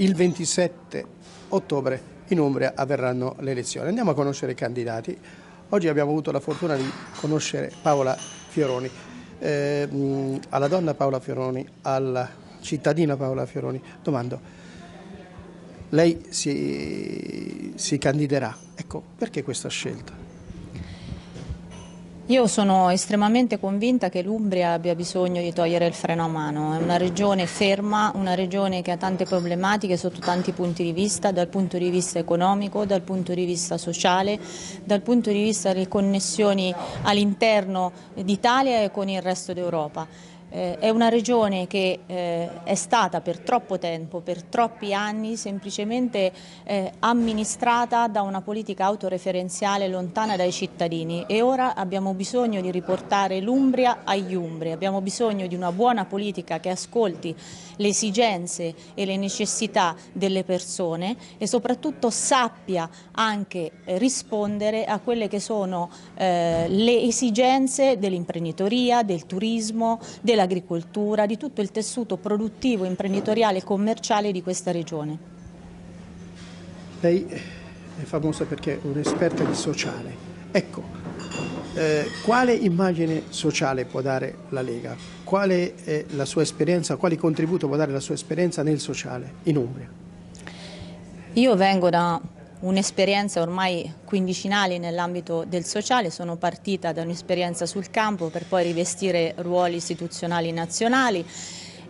il 27 ottobre in Umbria avverranno le elezioni. Andiamo a conoscere i candidati. Oggi abbiamo avuto la fortuna di conoscere Paola Fioroni. Eh, alla donna Paola Fioroni, alla cittadina Paola Fioroni, domando, lei si, si candiderà. Ecco, perché questa scelta? Io sono estremamente convinta che l'Umbria abbia bisogno di togliere il freno a mano, è una regione ferma, una regione che ha tante problematiche sotto tanti punti di vista, dal punto di vista economico, dal punto di vista sociale, dal punto di vista delle connessioni all'interno d'Italia e con il resto d'Europa. Eh, è una regione che eh, è stata per troppo tempo, per troppi anni, semplicemente eh, amministrata da una politica autoreferenziale lontana dai cittadini e ora abbiamo bisogno di riportare l'Umbria agli Umbri, abbiamo bisogno di una buona politica che ascolti le esigenze e le necessità delle persone e soprattutto sappia anche rispondere a quelle che sono eh, le esigenze dell'imprenditoria, del turismo, della dell'agricoltura, di tutto il tessuto produttivo, imprenditoriale e commerciale di questa regione. Lei è famosa perché è un'esperta di sociale. Ecco, eh, quale immagine sociale può dare la Lega? Quale è la sua esperienza, quale contributo può dare la sua esperienza nel sociale in Umbria? Io vengo da un'esperienza ormai quindicinale nell'ambito del sociale, sono partita da un'esperienza sul campo per poi rivestire ruoli istituzionali nazionali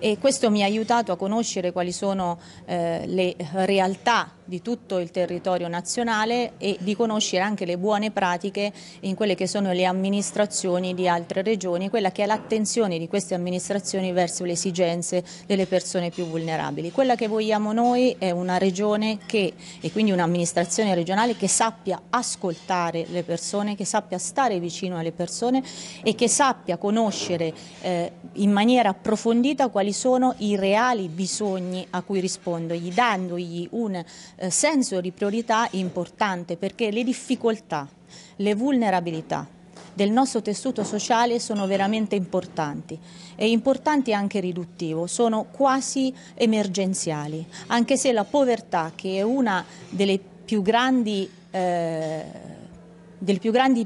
e questo mi ha aiutato a conoscere quali sono eh, le realtà di tutto il territorio nazionale e di conoscere anche le buone pratiche in quelle che sono le amministrazioni di altre regioni, quella che è l'attenzione di queste amministrazioni verso le esigenze delle persone più vulnerabili. Quella che vogliamo noi è una regione che, e quindi un'amministrazione regionale che sappia ascoltare le persone, che sappia stare vicino alle persone e che sappia conoscere eh, in maniera approfondita quali sono i reali bisogni a cui rispondogli, dandogli un eh, senso di priorità importante perché le difficoltà, le vulnerabilità del nostro tessuto sociale sono veramente importanti e importanti anche riduttivo, sono quasi emergenziali, anche se la povertà che è una delle più grandi eh, dei più grandi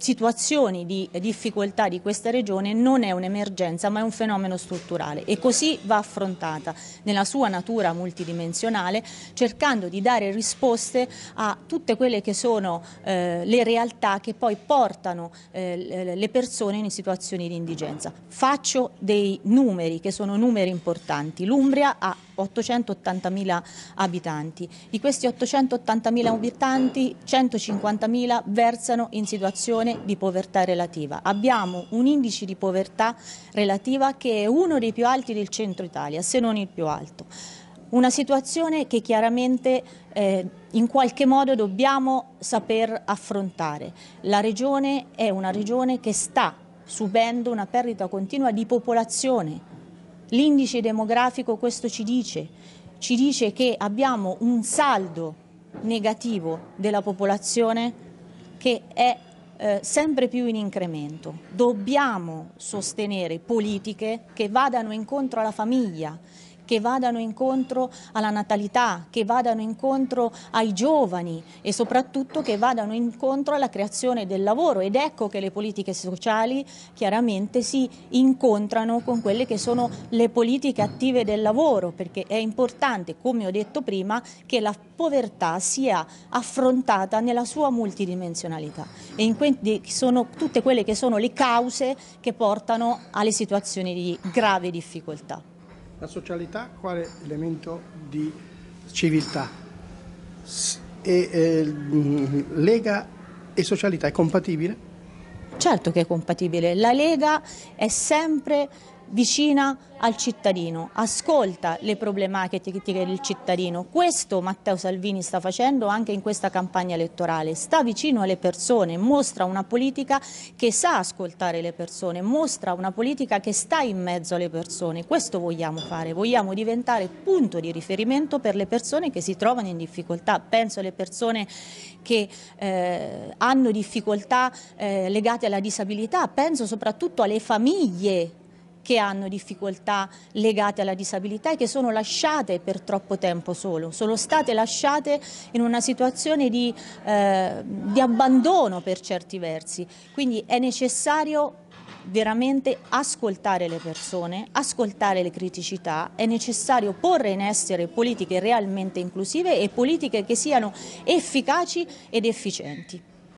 situazioni di difficoltà di questa regione non è un'emergenza ma è un fenomeno strutturale e così va affrontata nella sua natura multidimensionale cercando di dare risposte a tutte quelle che sono eh, le realtà che poi portano eh, le persone in situazioni di indigenza. Faccio dei numeri che sono numeri importanti. L'Umbria ha 880.000 abitanti. Di questi 880.000 abitanti 150.000 versano in situazioni situazione di povertà relativa. Abbiamo un indice di povertà relativa che è uno dei più alti del centro Italia, se non il più alto. Una situazione che chiaramente eh, in qualche modo dobbiamo saper affrontare. La regione è una regione che sta subendo una perdita continua di popolazione. L'indice demografico questo ci dice, ci dice che abbiamo un saldo negativo della popolazione che è eh, sempre più in incremento. Dobbiamo sostenere politiche che vadano incontro alla famiglia, che vadano incontro alla natalità, che vadano incontro ai giovani e soprattutto che vadano incontro alla creazione del lavoro ed ecco che le politiche sociali chiaramente si incontrano con quelle che sono le politiche attive del lavoro perché è importante, come ho detto prima, che la povertà sia affrontata nella sua multidimensionalità e in quindi sono tutte quelle che sono le cause che portano alle situazioni di grave difficoltà la socialità quale elemento di civiltà e, eh, mm, Lega e socialità è compatibile? Certo che è compatibile, la Lega è sempre vicina al cittadino, ascolta le problematiche del cittadino. Questo Matteo Salvini sta facendo anche in questa campagna elettorale, sta vicino alle persone, mostra una politica che sa ascoltare le persone, mostra una politica che sta in mezzo alle persone. Questo vogliamo fare, vogliamo diventare punto di riferimento per le persone che si trovano in difficoltà. Penso alle persone che eh, hanno difficoltà eh, legate alla disabilità, penso soprattutto alle famiglie che hanno difficoltà legate alla disabilità e che sono lasciate per troppo tempo solo, sono state lasciate in una situazione di, eh, di abbandono per certi versi. Quindi è necessario veramente ascoltare le persone, ascoltare le criticità, è necessario porre in essere politiche realmente inclusive e politiche che siano efficaci ed efficienti.